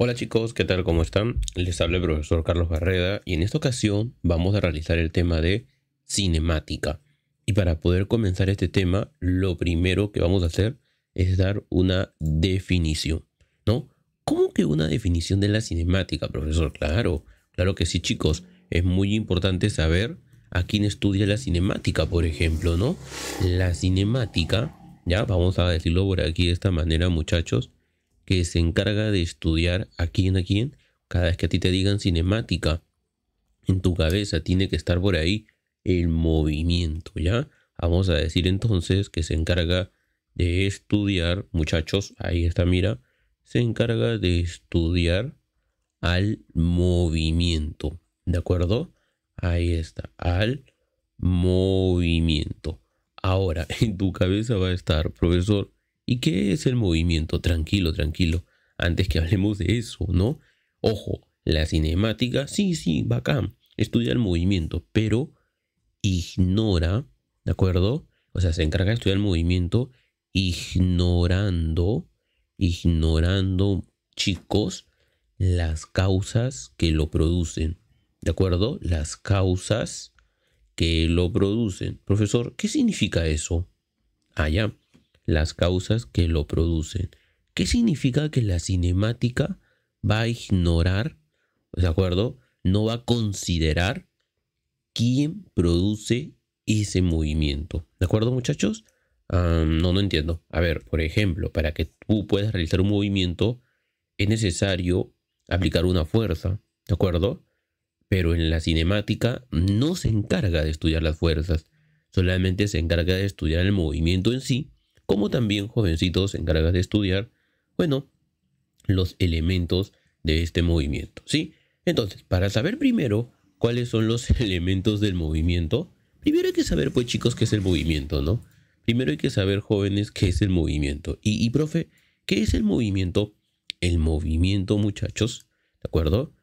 Hola chicos, ¿qué tal? ¿Cómo están? Les habla el profesor Carlos Barreda y en esta ocasión vamos a realizar el tema de cinemática. Y para poder comenzar este tema, lo primero que vamos a hacer es dar una definición, ¿no? ¿Cómo que una definición de la cinemática, profesor? Claro, claro que sí chicos, es muy importante saber a quién estudia la cinemática, por ejemplo, ¿no? La cinemática, ya vamos a decirlo por aquí de esta manera muchachos, que se encarga de estudiar a quién a quién. Cada vez que a ti te digan cinemática, en tu cabeza tiene que estar por ahí el movimiento, ¿ya? Vamos a decir entonces que se encarga de estudiar, muchachos, ahí está, mira, se encarga de estudiar al movimiento, ¿de acuerdo? Ahí está, al movimiento. Ahora, en tu cabeza va a estar, profesor, ¿Y qué es el movimiento? Tranquilo, tranquilo. Antes que hablemos de eso, ¿no? Ojo, la cinemática, sí, sí, bacán. Estudia el movimiento, pero ignora, ¿de acuerdo? O sea, se encarga de estudiar el movimiento ignorando, ignorando, chicos, las causas que lo producen. ¿De acuerdo? Las causas que lo producen. Profesor, ¿qué significa eso? Ah, ya las causas que lo producen. ¿Qué significa que la cinemática va a ignorar, ¿de acuerdo? No va a considerar quién produce ese movimiento. ¿De acuerdo, muchachos? Ah, no, no entiendo. A ver, por ejemplo, para que tú puedas realizar un movimiento es necesario aplicar una fuerza, ¿de acuerdo? Pero en la cinemática no se encarga de estudiar las fuerzas, solamente se encarga de estudiar el movimiento en sí como también jovencitos encargados de estudiar, bueno, los elementos de este movimiento, ¿sí? Entonces, para saber primero cuáles son los elementos del movimiento, primero hay que saber, pues chicos, qué es el movimiento, ¿no? Primero hay que saber, jóvenes, qué es el movimiento. Y, y profe, ¿qué es el movimiento? El movimiento, muchachos, ¿de acuerdo?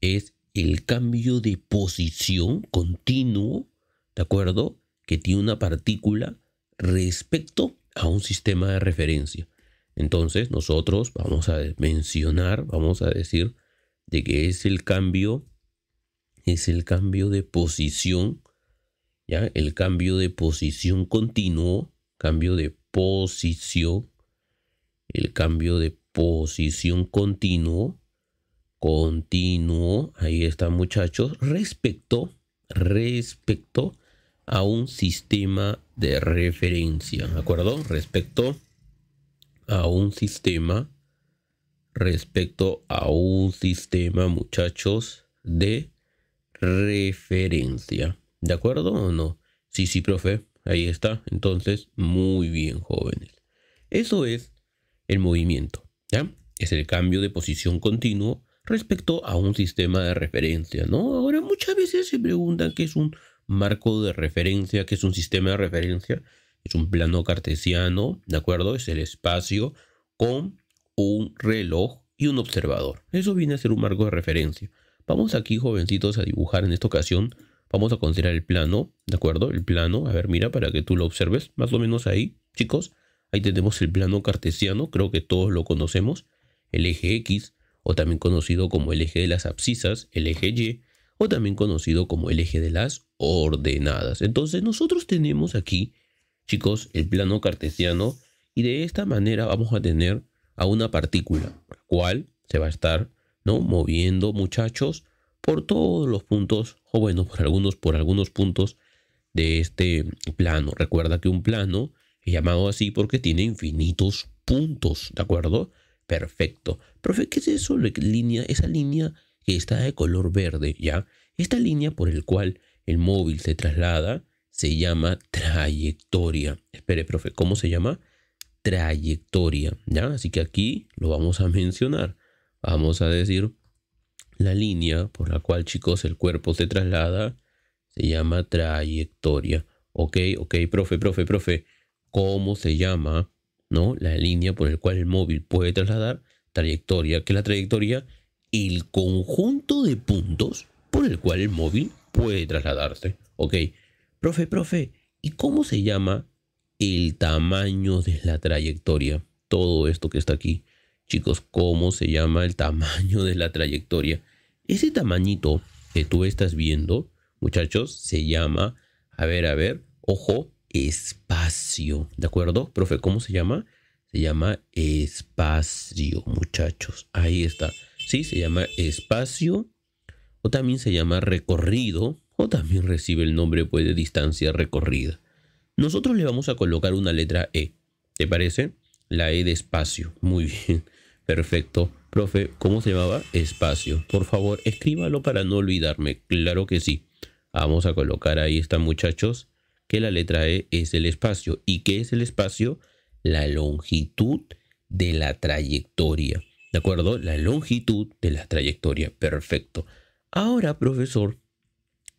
Es el cambio de posición continuo, ¿de acuerdo? Que tiene una partícula respecto a un sistema de referencia. Entonces nosotros vamos a mencionar, vamos a decir de que es el cambio, es el cambio de posición, ¿ya? El cambio de posición continuo, cambio de posición, el cambio de posición continuo, continuo, ahí está muchachos, respecto, respecto a un sistema de referencia, ¿de acuerdo? Respecto a un sistema, respecto a un sistema, muchachos, de referencia, ¿de acuerdo o no? Sí, sí, profe, ahí está. Entonces, muy bien, jóvenes. Eso es el movimiento, ¿ya? Es el cambio de posición continuo respecto a un sistema de referencia, ¿no? Ahora muchas veces se preguntan qué es un marco de referencia, que es un sistema de referencia, es un plano cartesiano, ¿de acuerdo? Es el espacio con un reloj y un observador. Eso viene a ser un marco de referencia. Vamos aquí, jovencitos, a dibujar en esta ocasión. Vamos a considerar el plano, ¿de acuerdo? El plano, a ver, mira, para que tú lo observes, más o menos ahí, chicos. Ahí tenemos el plano cartesiano, creo que todos lo conocemos, el eje X, o también conocido como el eje de las abscisas, el eje Y, o también conocido como el eje de las ordenadas. Entonces nosotros tenemos aquí, chicos, el plano cartesiano y de esta manera vamos a tener a una partícula, la cual se va a estar ¿no? moviendo, muchachos, por todos los puntos, o bueno, por algunos, por algunos puntos de este plano. Recuerda que un plano es llamado así porque tiene infinitos puntos, ¿de acuerdo? Perfecto. Profe, ¿qué es eso? Línea, esa línea que está de color verde, ¿ya? Esta línea por el cual el móvil se traslada se llama trayectoria. Espere, profe, ¿cómo se llama? Trayectoria, ¿ya? Así que aquí lo vamos a mencionar. Vamos a decir la línea por la cual, chicos, el cuerpo se traslada se llama trayectoria. Ok, ok, profe, profe, profe, ¿cómo se llama, no? La línea por la cual el móvil puede trasladar trayectoria, que la trayectoria el conjunto de puntos por el cual el móvil puede trasladarse. Ok, profe, profe, ¿y cómo se llama el tamaño de la trayectoria? Todo esto que está aquí. Chicos, ¿cómo se llama el tamaño de la trayectoria? Ese tamañito que tú estás viendo, muchachos, se llama, a ver, a ver, ojo, espacio. ¿De acuerdo? Profe, ¿cómo se llama? Se llama espacio, muchachos. Ahí está. ¿sí? Se llama espacio o también se llama recorrido o también recibe el nombre pues, de distancia recorrida. Nosotros le vamos a colocar una letra E. ¿Te parece? La E de espacio. Muy bien. Perfecto. Profe, ¿cómo se llamaba? Espacio. Por favor, escríbalo para no olvidarme. Claro que sí. Vamos a colocar ahí está, muchachos, que la letra E es el espacio. ¿Y qué es el espacio? La longitud de la trayectoria. ¿De acuerdo? La longitud de la trayectoria. Perfecto. Ahora, profesor,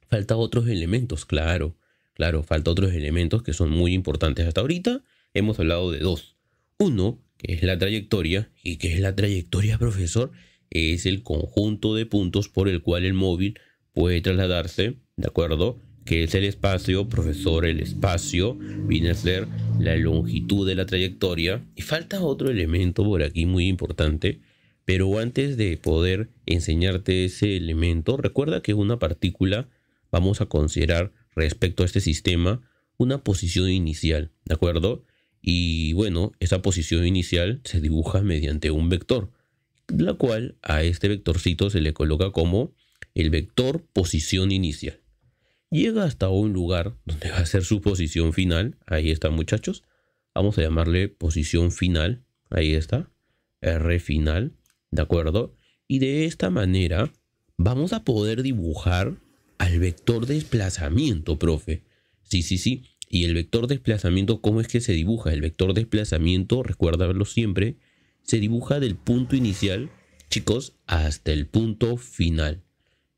falta otros elementos, claro. Claro, falta otros elementos que son muy importantes hasta ahorita. Hemos hablado de dos. Uno, que es la trayectoria. ¿Y que es la trayectoria, profesor? Es el conjunto de puntos por el cual el móvil puede trasladarse, ¿de acuerdo? que es el espacio, profesor, el espacio, viene a ser la longitud de la trayectoria. Y falta otro elemento por aquí muy importante, pero antes de poder enseñarte ese elemento, recuerda que una partícula vamos a considerar respecto a este sistema una posición inicial, ¿de acuerdo? Y bueno, esa posición inicial se dibuja mediante un vector, la cual a este vectorcito se le coloca como el vector posición inicial llega hasta un lugar donde va a ser su posición final. Ahí está, muchachos. Vamos a llamarle posición final. Ahí está. R final. ¿De acuerdo? Y de esta manera vamos a poder dibujar al vector desplazamiento, profe. Sí, sí, sí. Y el vector desplazamiento, ¿cómo es que se dibuja? El vector desplazamiento, recuerda verlo siempre, se dibuja del punto inicial, chicos, hasta el punto final.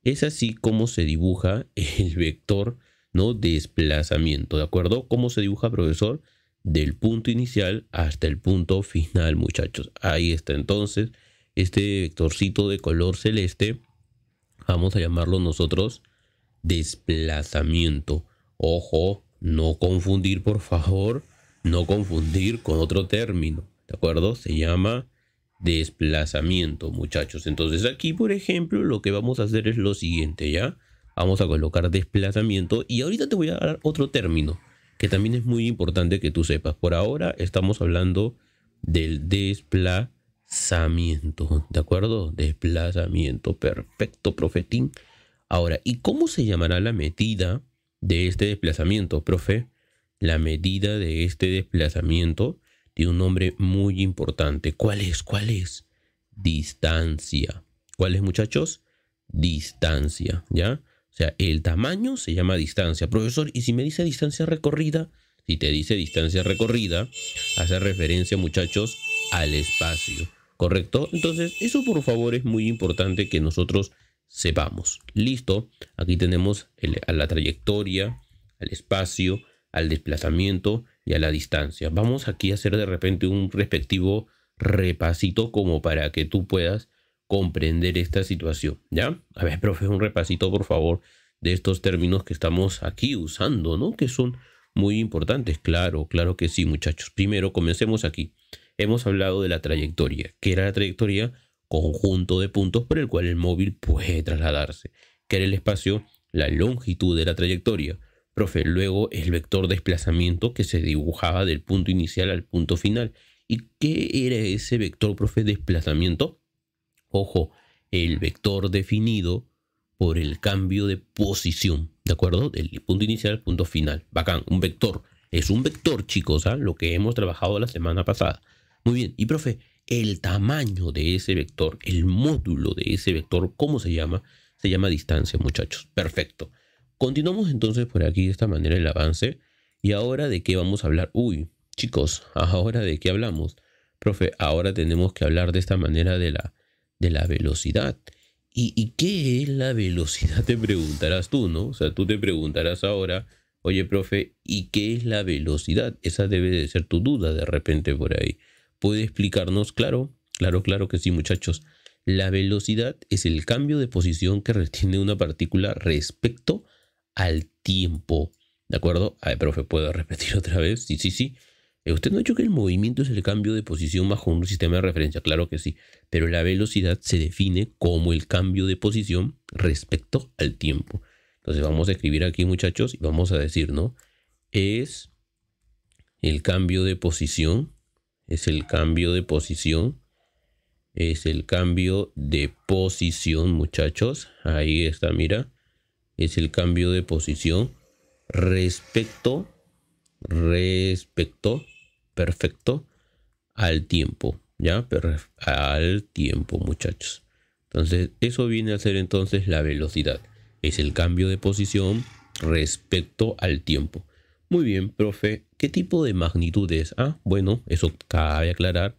Es así como se dibuja el vector ¿no? desplazamiento, ¿de acuerdo? ¿Cómo se dibuja, profesor? Del punto inicial hasta el punto final, muchachos. Ahí está entonces este vectorcito de color celeste. Vamos a llamarlo nosotros desplazamiento. Ojo, no confundir, por favor, no confundir con otro término, ¿de acuerdo? Se llama desplazamiento, muchachos. Entonces aquí, por ejemplo, lo que vamos a hacer es lo siguiente, ¿ya? Vamos a colocar desplazamiento y ahorita te voy a dar otro término que también es muy importante que tú sepas. Por ahora estamos hablando del desplazamiento, ¿de acuerdo? Desplazamiento, perfecto, profetín. Ahora, ¿y cómo se llamará la medida de este desplazamiento, profe? La medida de este desplazamiento tiene un nombre muy importante. ¿Cuál es? ¿Cuál es? Distancia. ¿Cuál es, muchachos? Distancia, ¿ya? O sea, el tamaño se llama distancia. Profesor, ¿y si me dice distancia recorrida? Si te dice distancia recorrida, hace referencia, muchachos, al espacio, ¿correcto? Entonces, eso por favor es muy importante que nosotros sepamos. Listo, aquí tenemos a la trayectoria, al espacio, al desplazamiento y a la distancia. Vamos aquí a hacer de repente un respectivo repasito como para que tú puedas comprender esta situación, ¿ya? A ver, profe, un repasito, por favor, de estos términos que estamos aquí usando, ¿no? Que son muy importantes, claro, claro que sí, muchachos. Primero, comencemos aquí. Hemos hablado de la trayectoria, que era la trayectoria conjunto de puntos por el cual el móvil puede trasladarse, que era el espacio, la longitud de la trayectoria, Profe, luego el vector desplazamiento que se dibujaba del punto inicial al punto final. ¿Y qué era ese vector, profe, desplazamiento? Ojo, el vector definido por el cambio de posición, ¿de acuerdo? Del punto inicial al punto final. Bacán, un vector. Es un vector, chicos, ¿ah? lo que hemos trabajado la semana pasada. Muy bien, y profe, el tamaño de ese vector, el módulo de ese vector, ¿cómo se llama? Se llama distancia, muchachos. Perfecto. Continuamos entonces por aquí de esta manera el avance. ¿Y ahora de qué vamos a hablar? Uy, chicos, ¿ahora de qué hablamos? Profe, ahora tenemos que hablar de esta manera de la, de la velocidad. ¿Y, qué es la velocidad? Te preguntarás tú, ¿no? O sea, tú te preguntarás ahora, oye, profe, ¿y qué es la velocidad? Esa debe de ser tu duda de repente por ahí. ¿Puede explicarnos? Claro, claro, claro que sí, muchachos. La velocidad es el cambio de posición que retiene una partícula respecto al tiempo. ¿De acuerdo? A ver, profe, ¿puedo repetir otra vez? Sí, sí, sí. Eh, usted no ha dicho que el movimiento es el cambio de posición bajo un sistema de referencia, claro que sí, pero la velocidad se define como el cambio de posición respecto al tiempo. Entonces vamos a escribir aquí muchachos y vamos a decir, ¿no? Es el cambio de posición, es el cambio de posición, es el cambio de posición muchachos, ahí está, mira, es el cambio de posición respecto, respecto, perfecto al tiempo, ¿ya? Al tiempo, muchachos. Entonces, eso viene a ser entonces la velocidad. Es el cambio de posición respecto al tiempo. Muy bien, profe, ¿qué tipo de magnitud es? Ah, bueno, eso cabe aclarar.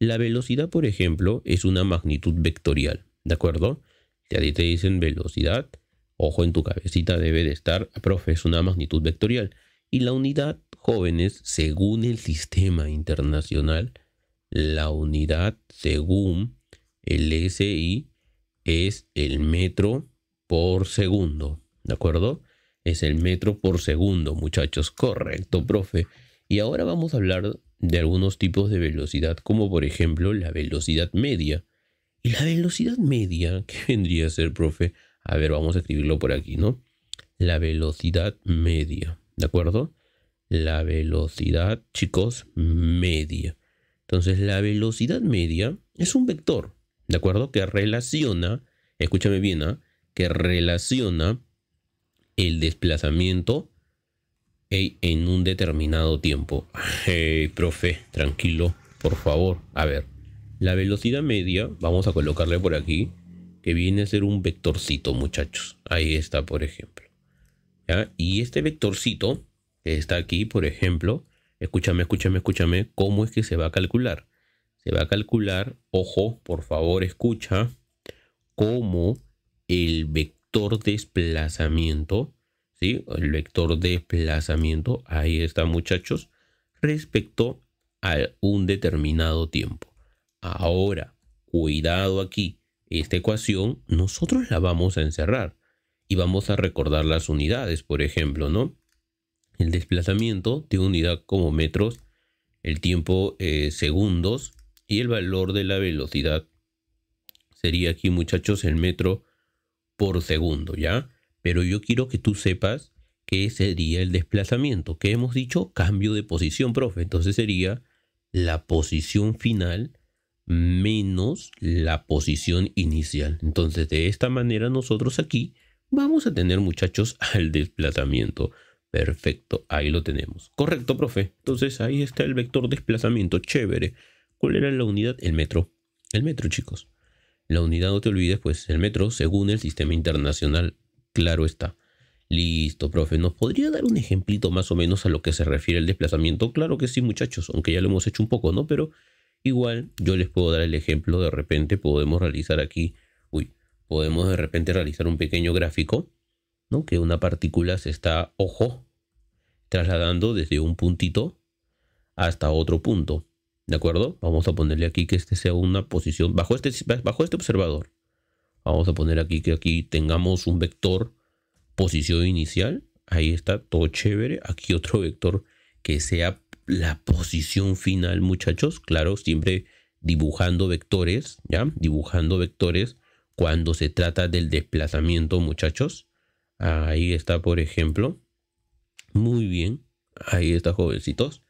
La velocidad, por ejemplo, es una magnitud vectorial, ¿de acuerdo? Si ahí te dicen velocidad, Ojo en tu cabecita debe de estar, profe, es una magnitud vectorial. Y la unidad jóvenes, según el sistema internacional, la unidad según el SI es el metro por segundo. ¿De acuerdo? Es el metro por segundo, muchachos. Correcto, profe. Y ahora vamos a hablar de algunos tipos de velocidad, como por ejemplo la velocidad media. Y la velocidad media, ¿qué vendría a ser, profe? A ver, vamos a escribirlo por aquí, ¿no? La velocidad media, ¿de acuerdo? La velocidad, chicos, media. Entonces, la velocidad media es un vector, ¿de acuerdo? Que relaciona, escúchame bien, ¿ah? que relaciona el desplazamiento e, en un determinado tiempo. Hey, profe, tranquilo, por favor. A ver, la velocidad media, vamos a colocarle por aquí, que viene a ser un vectorcito, muchachos. Ahí está, por ejemplo. Y este vectorcito que está aquí, por ejemplo, escúchame, escúchame, escúchame, ¿cómo es que se va a calcular? Se va a calcular, ojo, por favor, escucha, como el vector desplazamiento, si, El vector desplazamiento, ahí está, muchachos, respecto a un determinado tiempo. Ahora, cuidado aquí, esta ecuación nosotros la vamos a encerrar y vamos a recordar las unidades, por ejemplo, ¿no? El desplazamiento de unidad como metros, el tiempo eh, segundos y el valor de la velocidad. Sería aquí, muchachos, el metro por segundo, ¿ya? Pero yo quiero que tú sepas qué sería el desplazamiento, que hemos dicho cambio de posición, profe. Entonces sería la posición final menos la posición inicial. Entonces de esta manera nosotros aquí vamos a tener muchachos al desplazamiento. Perfecto, ahí lo tenemos. Correcto, profe. Entonces ahí está el vector desplazamiento. Chévere. ¿Cuál era la unidad? El metro. El metro, chicos. La unidad, no te olvides, pues el metro según el sistema internacional. Claro está. Listo, profe. ¿Nos podría dar un ejemplito más o menos a lo que se refiere el desplazamiento? Claro que sí, muchachos, aunque ya lo hemos hecho un poco, ¿no? Pero Igual yo les puedo dar el ejemplo, de repente podemos realizar aquí, uy, podemos de repente realizar un pequeño gráfico, ¿no? Que una partícula se está, ojo, trasladando desde un puntito hasta otro punto, ¿de acuerdo? Vamos a ponerle aquí que este sea una posición, bajo este, bajo este observador, vamos a poner aquí que aquí tengamos un vector posición inicial, ahí está, todo chévere, aquí otro vector que sea la posición final, muchachos. Claro, siempre dibujando vectores, ¿ya? Dibujando vectores cuando se trata del desplazamiento, muchachos. Ahí está, por ejemplo. Muy bien. Ahí está, jovencitos.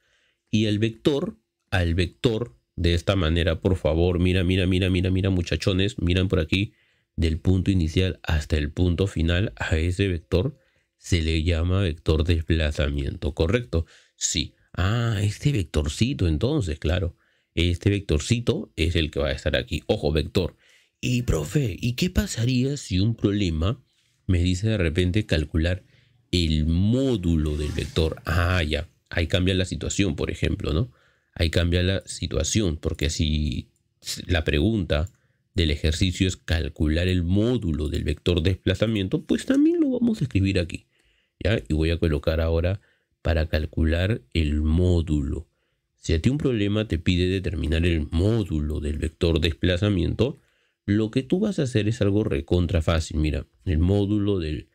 Y el vector, al vector, de esta manera, por favor, mira, mira, mira, mira, mira, muchachones, miran por aquí, del punto inicial hasta el punto final, a ese vector se le llama vector desplazamiento, ¿correcto? Sí. Ah, este vectorcito entonces, claro. Este vectorcito es el que va a estar aquí. Ojo, vector. Y profe, ¿y qué pasaría si un problema me dice de repente calcular el módulo del vector? Ah, ya. Ahí cambia la situación, por ejemplo, ¿no? Ahí cambia la situación, porque si la pregunta del ejercicio es calcular el módulo del vector desplazamiento, pues también lo vamos a escribir aquí. ¿ya? Y voy a colocar ahora para calcular el módulo. Si a ti un problema te pide determinar el módulo del vector desplazamiento, lo que tú vas a hacer es algo recontra fácil. Mira, el módulo del,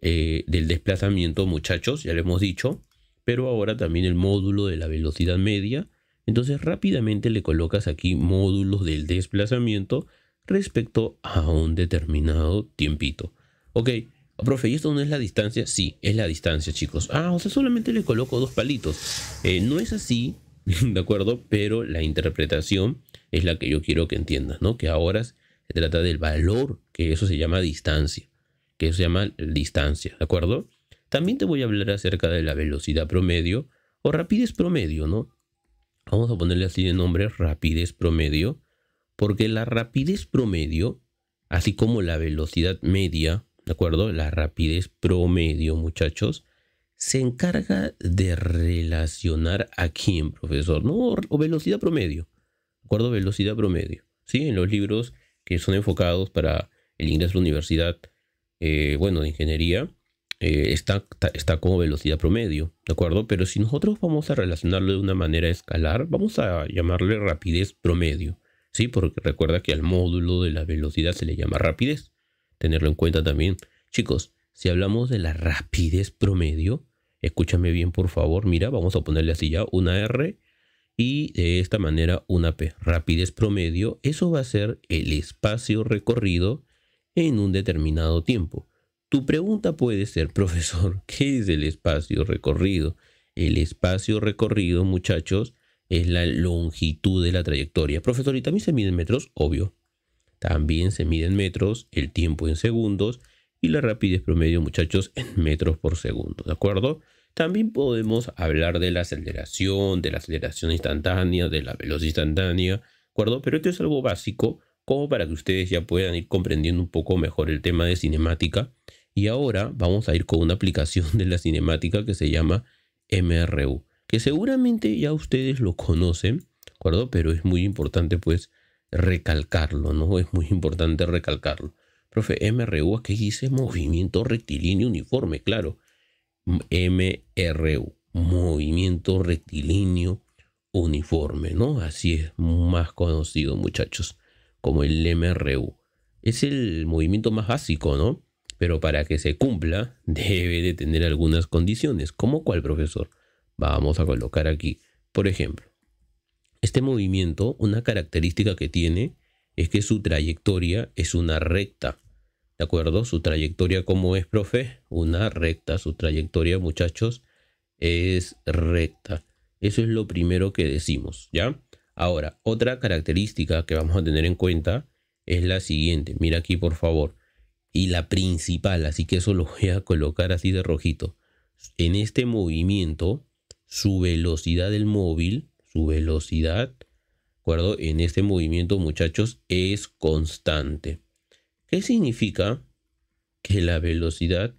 eh, del desplazamiento, muchachos, ya lo hemos dicho, pero ahora también el módulo de la velocidad media. Entonces rápidamente le colocas aquí módulos del desplazamiento respecto a un determinado tiempito. Ok, Profe, ¿y esto no es la distancia? Sí, es la distancia, chicos. Ah, o sea, solamente le coloco dos palitos. Eh, no es así, ¿de acuerdo? Pero la interpretación es la que yo quiero que entiendas, ¿no? Que ahora se trata del valor, que eso se llama distancia, que eso se llama distancia, ¿de acuerdo? También te voy a hablar acerca de la velocidad promedio o rapidez promedio, ¿no? Vamos a ponerle así de nombre, rapidez promedio, porque la rapidez promedio, así como la velocidad media, ¿de acuerdo? La rapidez promedio, muchachos, se encarga de relacionar a quién, profesor, ¿no? O velocidad promedio, ¿de acuerdo? Velocidad promedio, ¿sí? En los libros que son enfocados para el ingreso a la universidad, eh, bueno, de ingeniería, eh, está, está, como velocidad promedio, ¿de acuerdo? Pero si nosotros vamos a relacionarlo de una manera escalar, vamos a llamarle rapidez promedio, ¿sí? Porque recuerda que al módulo de la velocidad se le llama rapidez tenerlo en cuenta también. Chicos, si hablamos de la rapidez promedio, escúchame bien por favor, mira, vamos a ponerle así ya una R y de esta manera una P. Rapidez promedio, eso va a ser el espacio recorrido en un determinado tiempo. Tu pregunta puede ser, profesor, ¿qué es el espacio recorrido? El espacio recorrido, muchachos, es la longitud de la trayectoria. Profesor, ¿y también se mide metros? Obvio. También se mide en metros, el tiempo en segundos y la rapidez promedio, muchachos, en metros por segundo, ¿de acuerdo? También podemos hablar de la aceleración, de la aceleración instantánea, de la velocidad instantánea, ¿de acuerdo? Pero esto es algo básico como para que ustedes ya puedan ir comprendiendo un poco mejor el tema de cinemática. Y ahora vamos a ir con una aplicación de la cinemática que se llama MRU, que seguramente ya ustedes lo conocen, ¿de acuerdo? Pero es muy importante pues recalcarlo, ¿no? Es muy importante recalcarlo. Profe, MRU, aquí dice movimiento rectilíneo uniforme, claro. MRU, movimiento rectilíneo uniforme, ¿no? Así es más conocido, muchachos, como el MRU. Es el movimiento más básico, ¿no? Pero para que se cumpla, debe de tener algunas condiciones. ¿Cómo cuál, profesor? Vamos a colocar aquí, por ejemplo, este movimiento, una característica que tiene es que su trayectoria es una recta. ¿De acuerdo? Su trayectoria, ¿cómo es, profe? Una recta. Su trayectoria, muchachos, es recta. Eso es lo primero que decimos, ¿ya? Ahora, otra característica que vamos a tener en cuenta es la siguiente. Mira aquí, por favor. Y la principal, así que eso lo voy a colocar así de rojito. En este movimiento, su velocidad del móvil su velocidad, ¿de acuerdo? En este movimiento, muchachos, es constante. ¿Qué significa que la velocidad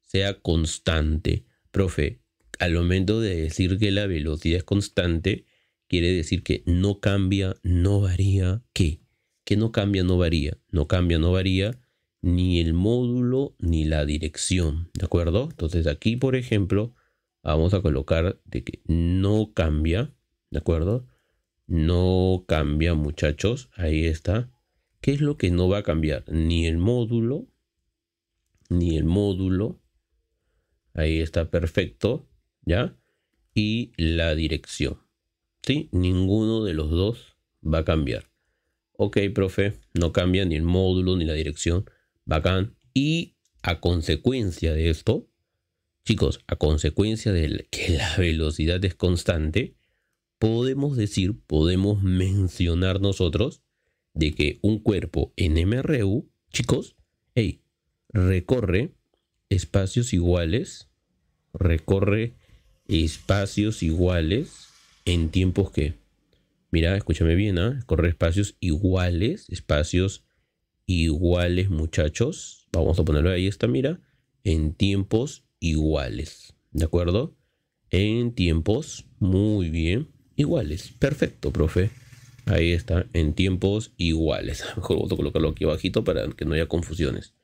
sea constante? Profe, al momento de decir que la velocidad es constante, quiere decir que no cambia, no varía, ¿qué? Que no cambia, no varía, no cambia, no varía ni el módulo ni la dirección, ¿de acuerdo? Entonces aquí, por ejemplo, vamos a colocar de que no cambia, ¿De acuerdo? No cambia, muchachos. Ahí está. ¿Qué es lo que no va a cambiar? Ni el módulo. Ni el módulo. Ahí está perfecto. ¿Ya? Y la dirección. ¿Sí? Ninguno de los dos va a cambiar. Ok, profe. No cambia ni el módulo ni la dirección. Bacán. Y a consecuencia de esto, chicos, a consecuencia de que la velocidad es constante, podemos decir, podemos mencionar nosotros de que un cuerpo en MRU, chicos, recorre espacios iguales, recorre espacios iguales en tiempos que, mira, escúchame bien, ¿ah? corre espacios iguales, espacios iguales, muchachos. Vamos a ponerlo ahí, está, mira, en tiempos iguales, ¿de acuerdo? En tiempos, muy bien iguales. Perfecto, profe. Ahí está, en tiempos iguales. A lo mejor voy a colocarlo aquí abajito para que no haya confusiones.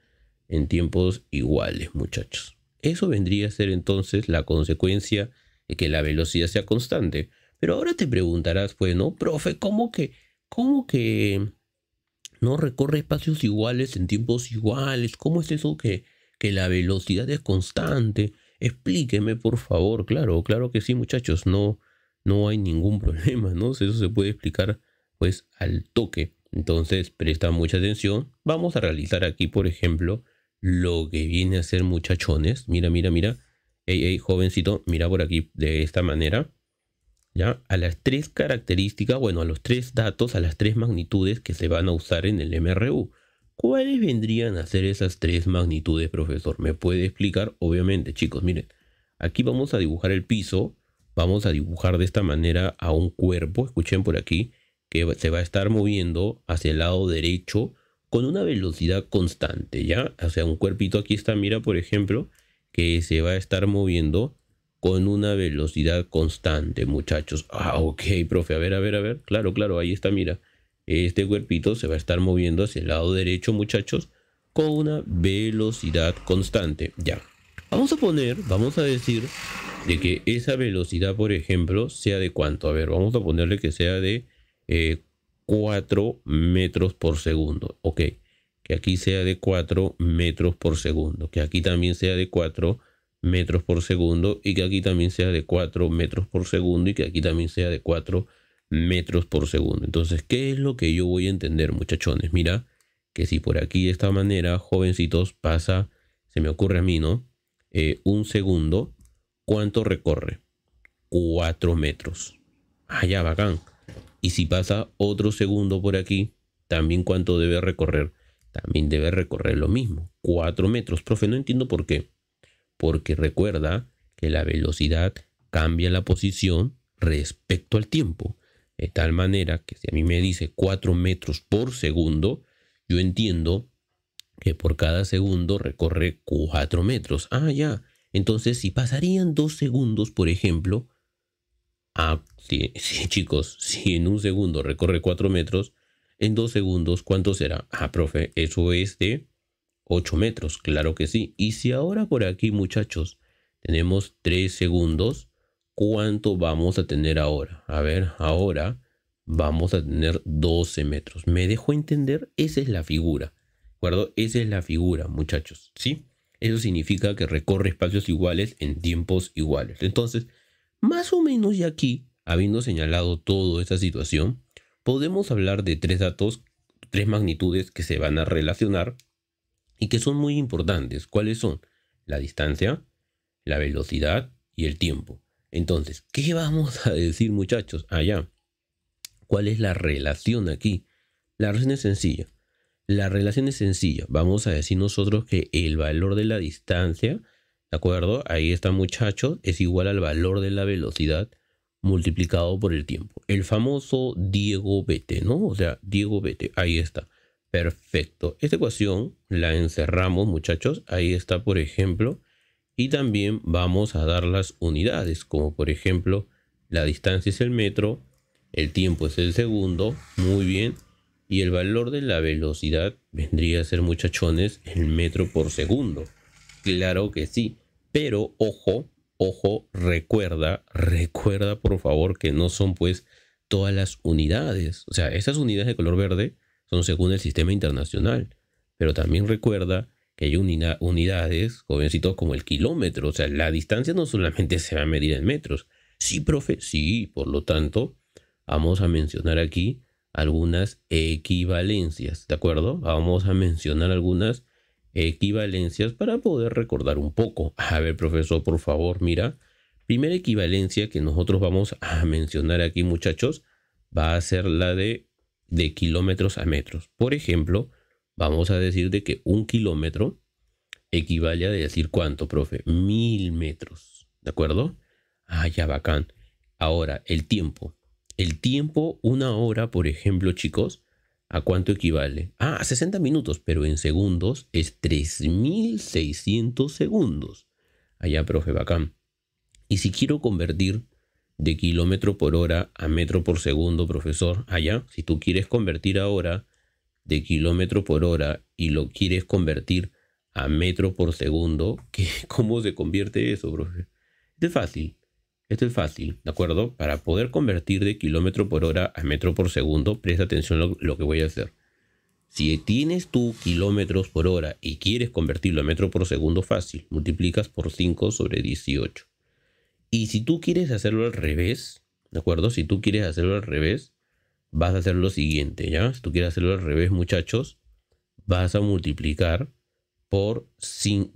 En tiempos iguales, muchachos. Eso vendría a ser entonces la consecuencia de que la velocidad sea constante. Pero ahora te preguntarás, bueno, pues, profe, ¿cómo que, cómo que no recorre espacios iguales en tiempos iguales? ¿Cómo es eso que, que la velocidad es constante? Explíqueme, por favor. Claro, claro que sí, muchachos. No, no hay ningún problema, ¿no? Eso se puede explicar pues al toque. Entonces, presta mucha atención. Vamos a realizar aquí, por ejemplo, lo que viene a ser muchachones. Mira, mira, mira. Ey, ey, jovencito, mira por aquí de esta manera. ¿Ya? A las tres características, bueno, a los tres datos, a las tres magnitudes que se van a usar en el MRU. ¿Cuáles vendrían a ser esas tres magnitudes, profesor? ¿Me puede explicar? Obviamente, chicos, miren. Aquí vamos a dibujar el piso vamos a dibujar de esta manera a un cuerpo, escuchen por aquí, que se va a estar moviendo hacia el lado derecho con una velocidad constante, ¿ya? O sea, un cuerpito aquí está, mira, por ejemplo, que se va a estar moviendo con una velocidad constante, muchachos. Ah, ok, profe, a ver, a ver, a ver. Claro, claro, ahí está, mira. Este cuerpito se va a estar moviendo hacia el lado derecho, muchachos, con una velocidad constante, ya. Vamos a poner, vamos a decir de que esa velocidad, por ejemplo, sea de cuánto. A ver, vamos a ponerle que sea de 4 eh, metros por segundo. Ok, que aquí sea de 4 metros por segundo, que aquí también sea de 4 metros por segundo y que aquí también sea de 4 metros por segundo y que aquí también sea de 4 metros por segundo. Entonces, ¿qué es lo que yo voy a entender, muchachones? Mira, que si por aquí de esta manera, jovencitos, pasa, se me ocurre a mí, ¿no? Eh, un segundo, ¿Cuánto recorre? 4 metros. Ah, ya, bacán. Y si pasa otro segundo por aquí, también cuánto debe recorrer. También debe recorrer lo mismo, 4 metros. Profe, no entiendo por qué. Porque recuerda que la velocidad cambia la posición respecto al tiempo. De tal manera que si a mí me dice 4 metros por segundo, yo entiendo que por cada segundo recorre 4 metros. Ah, ya. Entonces, si pasarían dos segundos, por ejemplo, ah, si, chicos, si en un segundo recorre cuatro metros, en dos segundos, ¿cuánto será? Ah, profe, eso es de 8 metros, claro que sí. Y si ahora por aquí, muchachos, tenemos tres segundos, ¿cuánto vamos a tener ahora? A ver, ahora vamos a tener 12 metros. ¿Me dejo entender? Esa es la figura. ¿De acuerdo? Esa es la figura, muchachos. ¿Sí? Eso significa que recorre espacios iguales en tiempos iguales. Entonces, más o menos ya aquí, habiendo señalado toda esta situación, podemos hablar de tres datos, tres magnitudes que se van a relacionar y que son muy importantes. ¿Cuáles son? La distancia, la velocidad y el tiempo. Entonces, ¿qué vamos a decir muchachos allá? ¿Cuál es la relación aquí? La relación es sencilla. La relación es sencilla. Vamos a decir nosotros que el valor de la distancia, ¿de acuerdo? Ahí está muchachos, es igual al valor de la velocidad multiplicado por el tiempo. El famoso Diego Vete, ¿no? O sea, Diego Vete, ahí está. Perfecto. Esta ecuación la encerramos, muchachos. Ahí está, por ejemplo. Y también vamos a dar las unidades, como por ejemplo, la distancia es el metro, el tiempo es el segundo. Muy bien y el valor de la velocidad vendría a ser muchachones el metro por segundo. Claro que sí, pero ojo, ojo, recuerda, recuerda por favor que no son pues todas las unidades. O sea, esas unidades de color verde son según el sistema internacional, pero también recuerda que hay unidades, jovencitos, como el kilómetro. O sea, la distancia no solamente se va a medir en metros. Sí, profe, sí, por lo tanto, vamos a mencionar aquí algunas equivalencias, ¿de acuerdo? Vamos a mencionar algunas equivalencias para poder recordar un poco. A ver, profesor, por favor, mira. Primera equivalencia que nosotros vamos a mencionar aquí, muchachos, va a ser la de, de kilómetros a metros. Por ejemplo, vamos a decir de que un kilómetro equivale a decir cuánto, profe, mil metros, ¿de acuerdo? Ah, ya bacán. Ahora, el tiempo el tiempo, una hora, por ejemplo, chicos, ¿a cuánto equivale? Ah, a 60 minutos, pero en segundos es 3600 segundos. Allá, profe, bacán. Y si quiero convertir de kilómetro por hora a metro por segundo, profesor, allá, si tú quieres convertir ahora de kilómetro por hora y lo quieres convertir a metro por segundo, ¿cómo se convierte eso, profe? Es fácil. Esto es fácil, ¿de acuerdo? Para poder convertir de kilómetro por hora a metro por segundo, presta atención lo, lo que voy a hacer. Si tienes tú kilómetros por hora y quieres convertirlo a metro por segundo fácil, multiplicas por 5 sobre 18. Y si tú quieres hacerlo al revés, ¿de acuerdo? Si tú quieres hacerlo al revés, vas a hacer lo siguiente, ¿ya? Si tú quieres hacerlo al revés, muchachos, vas a multiplicar por,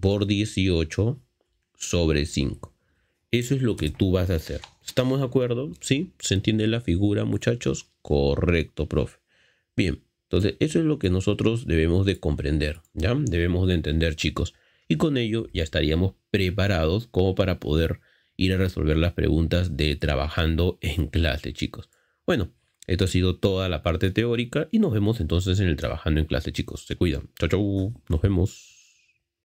por 18 sobre 5. Eso es lo que tú vas a hacer. ¿Estamos de acuerdo? ¿Sí? ¿Se entiende la figura, muchachos? Correcto, profe. Bien, entonces eso es lo que nosotros debemos de comprender, ¿ya? Debemos de entender, chicos. Y con ello ya estaríamos preparados como para poder ir a resolver las preguntas de trabajando en clase, chicos. Bueno, esto ha sido toda la parte teórica y nos vemos entonces en el trabajando en clase, chicos. Se cuidan. Chau, chau. Nos vemos.